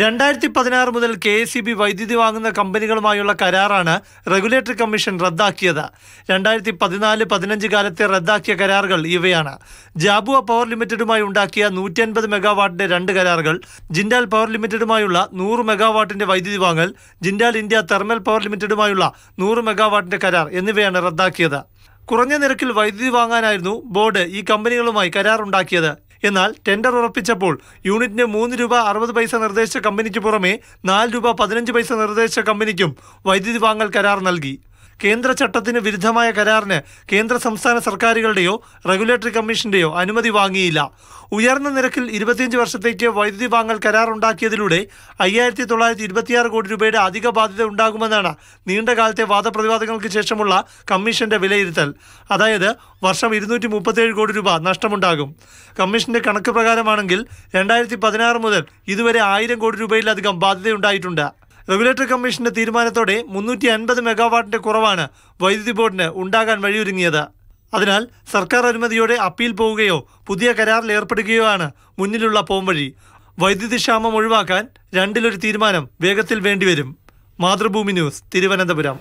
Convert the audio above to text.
രണ്ടായിരത്തി പതിനാറ് മുതൽ കെ എസ് സി ബി വൈദ്യുതി വാങ്ങുന്ന കമ്പനികളുമായുള്ള കരാറാണ് റെഗുലേറ്ററി കമ്മീഷൻ റദ്ദാക്കിയത് രണ്ടായിരത്തി പതിനാല് പതിനഞ്ച് കാലത്തെ റദ്ദാക്കിയ കരാറുകൾ ഇവയാണ് ജാബുവ പവർ ലിമിറ്റഡുമായി ഉണ്ടാക്കിയ നൂറ്റി അൻപത് മെഗാവാട്ടിന്റെ രണ്ട് കരാറുകൾ ജിൻഡാൽ പവർ ലിമിറ്റഡുമായുള്ള നൂറ് മെഗാവാട്ടിന്റെ വൈദ്യുതി വാങ്ങൽ ജിൻഡാൽ ഇന്ത്യ തെർമൽ പവർ ലിമിറ്റഡുമായുള്ള നൂറ് മെഗാവാട്ടിന്റെ കരാർ എന്നിവയാണ് റദ്ദാക്കിയത് കുറഞ്ഞ നിരക്കിൽ വൈദ്യുതി വാങ്ങാനായിരുന്നു ബോർഡ് ഈ കമ്പനികളുമായി കരാറുണ്ടാക്കിയത് എന്നാൽ ടെൻഡർ ഉറപ്പിച്ചപ്പോൾ യൂണിറ്റിന് മൂന്ന് രൂപ അറുപത് പൈസ നിർദ്ദേശിച്ച കമ്പനിക്ക് പുറമെ നാല് രൂപ പതിനഞ്ച് പൈസ നിർദ്ദേശിച്ച കമ്പനിക്കും വൈദ്യുതി വാങ്ങൽ കരാർ നൽകി കേന്ദ്ര ചട്ടത്തിന് വിരുദ്ധമായ കരാറിന് കേന്ദ്ര സംസ്ഥാന സർക്കാരുകളുടെയോ റെഗുലേറ്ററി കമ്മീഷന്റെയോ അനുമതി വാങ്ങിയില്ല ഉയർന്ന നിരക്കിൽ ഇരുപത്തിയഞ്ച് വർഷത്തേക്ക് വൈദ്യുതി വാങ്ങൽ കരാർ ഉണ്ടാക്കിയതിലൂടെ അയ്യായിരത്തി തൊള്ളായിരത്തി ഇരുപത്തിയാറ് കോടി രൂപയുടെ അധിക ബാധ്യത ഉണ്ടാകുമെന്നാണ് നീണ്ടകാലത്തെ വാദപ്രതിവാദങ്ങൾക്ക് ശേഷമുള്ള കമ്മീഷന്റെ വിലയിരുത്തൽ അതായത് വർഷം ഇരുന്നൂറ്റി മുപ്പത്തേഴ് കോടി രൂപ നഷ്ടമുണ്ടാകും കമ്മീഷന്റെ കണക്ക് പ്രകാരമാണെങ്കിൽ രണ്ടായിരത്തി പതിനാറ് മുതൽ ഇതുവരെ ആയിരം കോടി രൂപയിലധികം ബാധ്യതയുണ്ടായിട്ടുണ്ട് റെഗുലേറ്ററി കമ്മീഷന്റെ തീരുമാനത്തോടെ മുന്നൂറ്റി അൻപത് മെഗാവാട്ടിന്റെ കുറവാണ് വൈദ്യുതി ബോർഡിന് ഉണ്ടാകാൻ വഴിയൊരുങ്ങിയത് അതിനാൽ സർക്കാർ അനുമതിയോടെ അപ്പീൽ പോവുകയോ പുതിയ കരാറിൽ ഏർപ്പെടുകയോ ആണ് മുന്നിലുള്ള പോംവഴി വൈദ്യുതി ക്ഷാമം ഒഴിവാക്കാൻ രണ്ടിലൊരു തീരുമാനം വേഗത്തിൽ വേണ്ടിവരും മാതൃഭൂമി ന്യൂസ് തിരുവനന്തപുരം